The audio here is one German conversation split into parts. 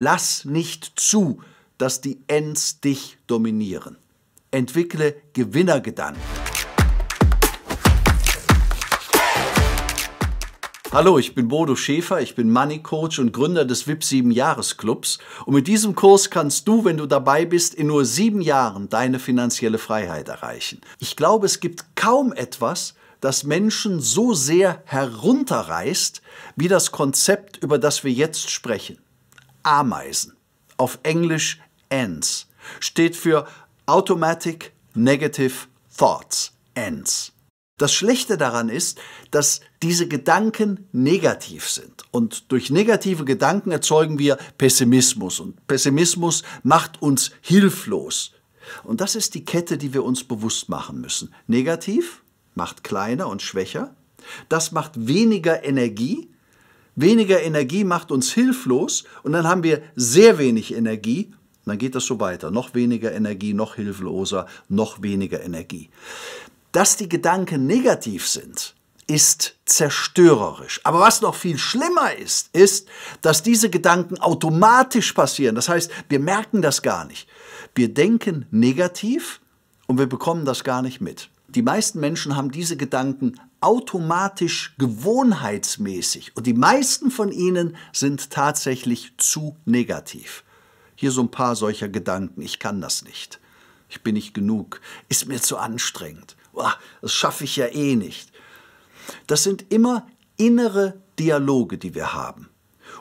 Lass nicht zu, dass die Ends dich dominieren. Entwickle Gewinnergedanken. Hallo, ich bin Bodo Schäfer, ich bin Money Coach und Gründer des VIP 7 Jahres Clubs und mit diesem Kurs kannst du, wenn du dabei bist, in nur sieben Jahren deine finanzielle Freiheit erreichen. Ich glaube, es gibt kaum etwas, das Menschen so sehr herunterreißt, wie das Konzept, über das wir jetzt sprechen. Ameisen, auf Englisch Ants, steht für Automatic Negative Thoughts, Ants. Das Schlechte daran ist, dass diese Gedanken negativ sind. Und durch negative Gedanken erzeugen wir Pessimismus. Und Pessimismus macht uns hilflos. Und das ist die Kette, die wir uns bewusst machen müssen. Negativ macht kleiner und schwächer. Das macht weniger Energie. Weniger Energie macht uns hilflos und dann haben wir sehr wenig Energie. Dann geht das so weiter. Noch weniger Energie, noch hilfloser, noch weniger Energie. Dass die Gedanken negativ sind, ist zerstörerisch. Aber was noch viel schlimmer ist, ist, dass diese Gedanken automatisch passieren. Das heißt, wir merken das gar nicht. Wir denken negativ und wir bekommen das gar nicht mit die meisten Menschen haben diese Gedanken automatisch gewohnheitsmäßig und die meisten von ihnen sind tatsächlich zu negativ. Hier so ein paar solcher Gedanken, ich kann das nicht, ich bin nicht genug, ist mir zu anstrengend, das schaffe ich ja eh nicht. Das sind immer innere Dialoge, die wir haben.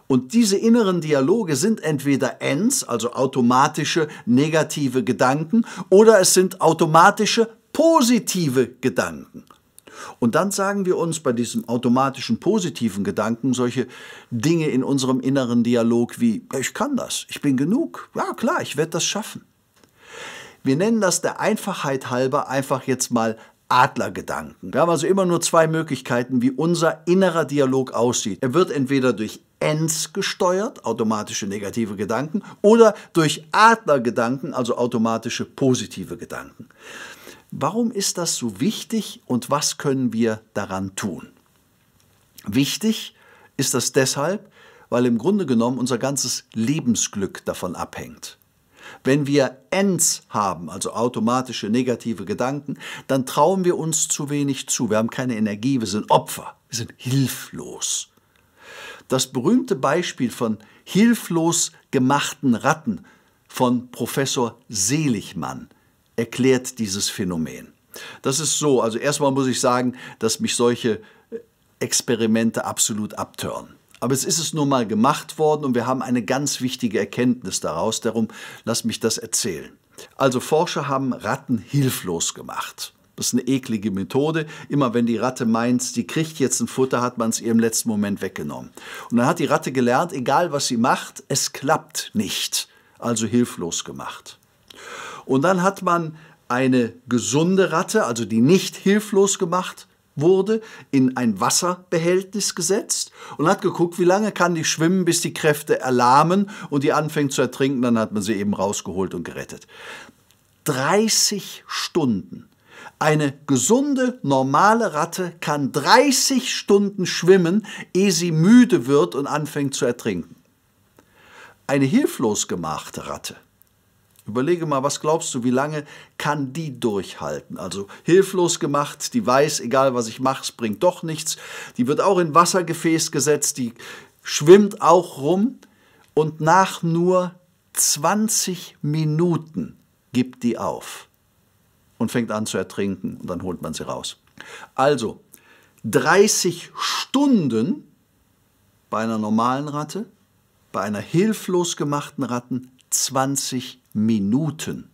Und diese inneren Dialoge sind entweder Ends, also automatische negative Gedanken, oder es sind automatische positive Gedanken. Und dann sagen wir uns bei diesem automatischen positiven Gedanken solche Dinge in unserem inneren Dialog wie, ich kann das, ich bin genug, ja klar, ich werde das schaffen. Wir nennen das der Einfachheit halber einfach jetzt mal Adlergedanken. Wir haben also immer nur zwei Möglichkeiten, wie unser innerer Dialog aussieht. Er wird entweder durch ENDS gesteuert, automatische negative Gedanken, oder durch Adlergedanken, also automatische positive Gedanken. Warum ist das so wichtig und was können wir daran tun? Wichtig ist das deshalb, weil im Grunde genommen unser ganzes Lebensglück davon abhängt. Wenn wir Ends haben, also automatische negative Gedanken, dann trauen wir uns zu wenig zu. Wir haben keine Energie, wir sind Opfer, wir sind hilflos. Das berühmte Beispiel von hilflos gemachten Ratten von Professor Seligmann erklärt dieses Phänomen. Das ist so, also erstmal muss ich sagen, dass mich solche äh, Experimente absolut abtören. Aber es ist es nun mal gemacht worden und wir haben eine ganz wichtige Erkenntnis daraus, darum lass mich das erzählen. Also Forscher haben Ratten hilflos gemacht. Das ist eine eklige Methode. Immer wenn die Ratte meint, die kriegt jetzt ein Futter, hat man es ihr im letzten Moment weggenommen. Und dann hat die Ratte gelernt, egal was sie macht, es klappt nicht. Also hilflos gemacht. Und dann hat man eine gesunde Ratte, also die nicht hilflos gemacht wurde, in ein Wasserbehältnis gesetzt und hat geguckt, wie lange kann die schwimmen, bis die Kräfte erlahmen und die anfängt zu ertrinken. Dann hat man sie eben rausgeholt und gerettet. 30 Stunden. Eine gesunde, normale Ratte kann 30 Stunden schwimmen, ehe sie müde wird und anfängt zu ertrinken. Eine hilflos gemachte Ratte Überlege mal, was glaubst du, wie lange kann die durchhalten? Also hilflos gemacht, die weiß, egal was ich mache, es bringt doch nichts. Die wird auch in Wassergefäß gesetzt, die schwimmt auch rum und nach nur 20 Minuten gibt die auf und fängt an zu ertrinken und dann holt man sie raus. Also 30 Stunden bei einer normalen Ratte, bei einer hilflos gemachten Ratten 20 Minuten.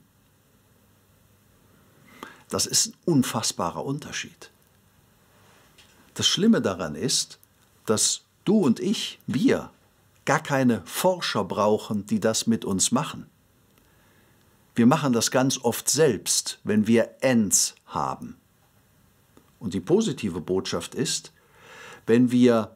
Das ist ein unfassbarer Unterschied. Das Schlimme daran ist, dass du und ich, wir, gar keine Forscher brauchen, die das mit uns machen. Wir machen das ganz oft selbst, wenn wir Ends haben. Und die positive Botschaft ist, wenn wir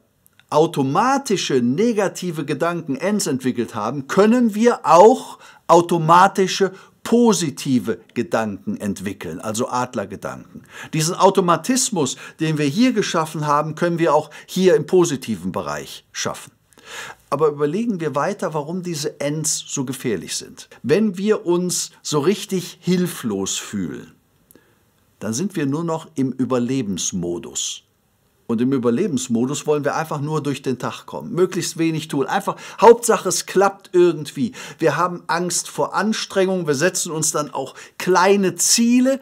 automatische negative Gedanken Ends entwickelt haben, können wir auch automatische positive Gedanken entwickeln, also Adlergedanken. Diesen Automatismus, den wir hier geschaffen haben, können wir auch hier im positiven Bereich schaffen. Aber überlegen wir weiter, warum diese Ends so gefährlich sind. Wenn wir uns so richtig hilflos fühlen, dann sind wir nur noch im Überlebensmodus. Und im Überlebensmodus wollen wir einfach nur durch den Tag kommen, möglichst wenig tun. Einfach, Hauptsache, es klappt irgendwie. Wir haben Angst vor Anstrengungen, wir setzen uns dann auch kleine Ziele.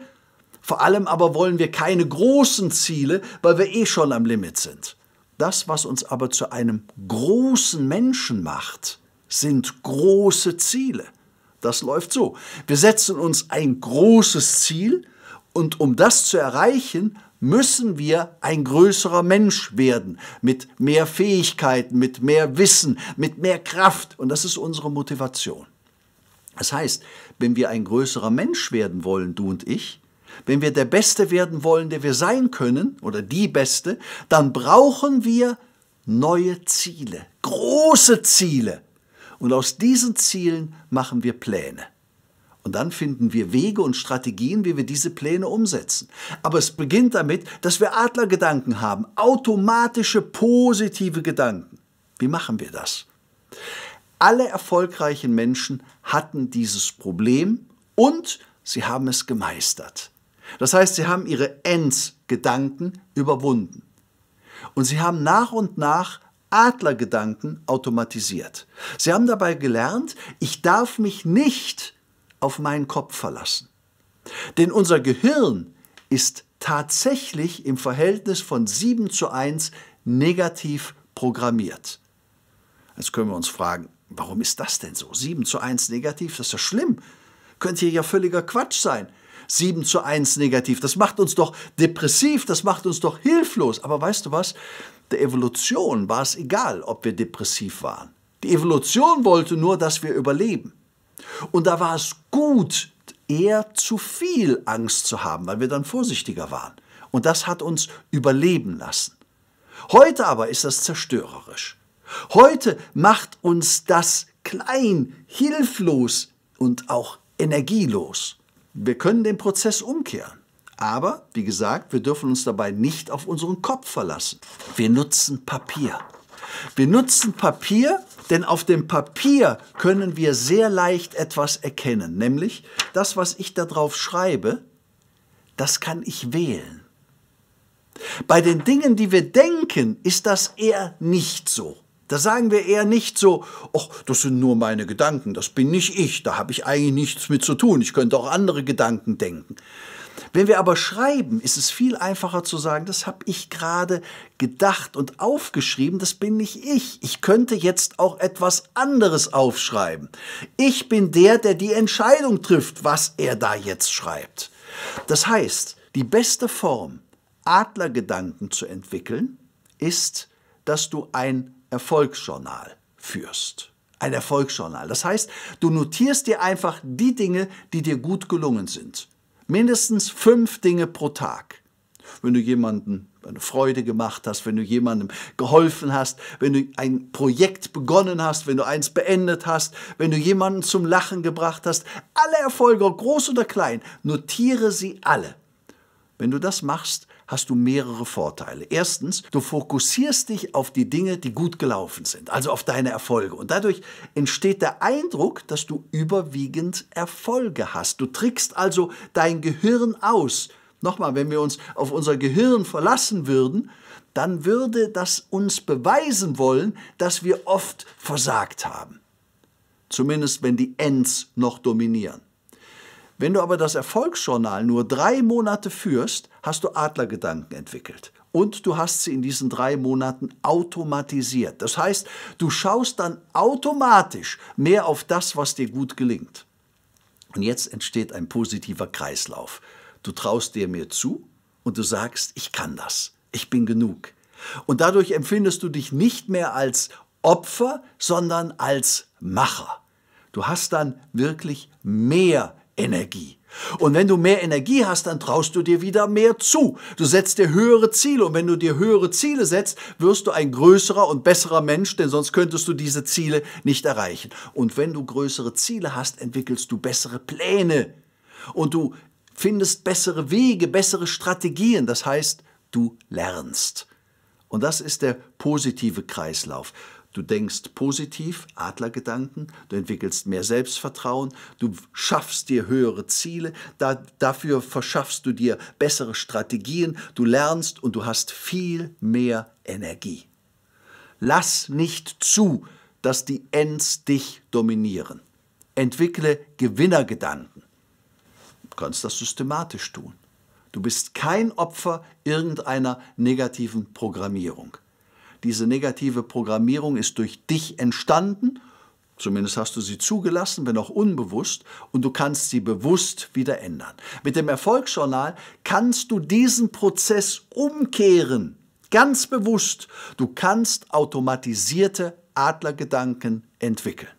Vor allem aber wollen wir keine großen Ziele, weil wir eh schon am Limit sind. Das, was uns aber zu einem großen Menschen macht, sind große Ziele. Das läuft so. Wir setzen uns ein großes Ziel und um das zu erreichen, müssen wir ein größerer Mensch werden, mit mehr Fähigkeiten, mit mehr Wissen, mit mehr Kraft. Und das ist unsere Motivation. Das heißt, wenn wir ein größerer Mensch werden wollen, du und ich, wenn wir der Beste werden wollen, der wir sein können, oder die Beste, dann brauchen wir neue Ziele, große Ziele. Und aus diesen Zielen machen wir Pläne. Und dann finden wir Wege und Strategien, wie wir diese Pläne umsetzen. Aber es beginnt damit, dass wir Adlergedanken haben, automatische positive Gedanken. Wie machen wir das? Alle erfolgreichen Menschen hatten dieses Problem und sie haben es gemeistert. Das heißt, sie haben ihre Ends-Gedanken überwunden. Und sie haben nach und nach Adlergedanken automatisiert. Sie haben dabei gelernt, ich darf mich nicht auf meinen Kopf verlassen. Denn unser Gehirn ist tatsächlich im Verhältnis von 7 zu 1 negativ programmiert. Jetzt können wir uns fragen, warum ist das denn so? 7 zu 1 negativ, das ist ja schlimm. Könnte hier ja völliger Quatsch sein. 7 zu 1 negativ, das macht uns doch depressiv, das macht uns doch hilflos. Aber weißt du was? Der Evolution war es egal, ob wir depressiv waren. Die Evolution wollte nur, dass wir überleben. Und da war es gut, eher zu viel Angst zu haben, weil wir dann vorsichtiger waren. Und das hat uns überleben lassen. Heute aber ist das zerstörerisch. Heute macht uns das klein, hilflos und auch energielos. Wir können den Prozess umkehren. Aber, wie gesagt, wir dürfen uns dabei nicht auf unseren Kopf verlassen. Wir nutzen Papier. Wir nutzen Papier, denn auf dem Papier können wir sehr leicht etwas erkennen, nämlich das, was ich da drauf schreibe, das kann ich wählen. Bei den Dingen, die wir denken, ist das eher nicht so. Da sagen wir eher nicht so, ach, das sind nur meine Gedanken, das bin nicht ich, da habe ich eigentlich nichts mit zu tun, ich könnte auch andere Gedanken denken. Wenn wir aber schreiben, ist es viel einfacher zu sagen, das habe ich gerade gedacht und aufgeschrieben, das bin nicht ich. Ich könnte jetzt auch etwas anderes aufschreiben. Ich bin der, der die Entscheidung trifft, was er da jetzt schreibt. Das heißt, die beste Form, Adlergedanken zu entwickeln, ist, dass du ein Erfolgsjournal führst. Ein Erfolgsjournal. Das heißt, du notierst dir einfach die Dinge, die dir gut gelungen sind. Mindestens fünf Dinge pro Tag. Wenn du jemanden eine Freude gemacht hast, wenn du jemandem geholfen hast, wenn du ein Projekt begonnen hast, wenn du eins beendet hast, wenn du jemanden zum Lachen gebracht hast, alle Erfolge, groß oder klein, notiere sie alle. Wenn du das machst, hast du mehrere Vorteile. Erstens, du fokussierst dich auf die Dinge, die gut gelaufen sind, also auf deine Erfolge. Und dadurch entsteht der Eindruck, dass du überwiegend Erfolge hast. Du trickst also dein Gehirn aus. Nochmal, wenn wir uns auf unser Gehirn verlassen würden, dann würde das uns beweisen wollen, dass wir oft versagt haben. Zumindest wenn die Ends noch dominieren. Wenn du aber das Erfolgsjournal nur drei Monate führst, hast du Adlergedanken entwickelt. Und du hast sie in diesen drei Monaten automatisiert. Das heißt, du schaust dann automatisch mehr auf das, was dir gut gelingt. Und jetzt entsteht ein positiver Kreislauf. Du traust dir mehr zu und du sagst, ich kann das, ich bin genug. Und dadurch empfindest du dich nicht mehr als Opfer, sondern als Macher. Du hast dann wirklich mehr Energie. Und wenn du mehr Energie hast, dann traust du dir wieder mehr zu. Du setzt dir höhere Ziele und wenn du dir höhere Ziele setzt, wirst du ein größerer und besserer Mensch, denn sonst könntest du diese Ziele nicht erreichen. Und wenn du größere Ziele hast, entwickelst du bessere Pläne und du findest bessere Wege, bessere Strategien. Das heißt, du lernst. Und das ist der positive Kreislauf. Du denkst positiv, Adlergedanken, du entwickelst mehr Selbstvertrauen, du schaffst dir höhere Ziele, da, dafür verschaffst du dir bessere Strategien, du lernst und du hast viel mehr Energie. Lass nicht zu, dass die Ends dich dominieren. Entwickle Gewinnergedanken. Du kannst das systematisch tun. Du bist kein Opfer irgendeiner negativen Programmierung. Diese negative Programmierung ist durch dich entstanden, zumindest hast du sie zugelassen, wenn auch unbewusst, und du kannst sie bewusst wieder ändern. Mit dem Erfolgsjournal kannst du diesen Prozess umkehren, ganz bewusst. Du kannst automatisierte Adlergedanken entwickeln.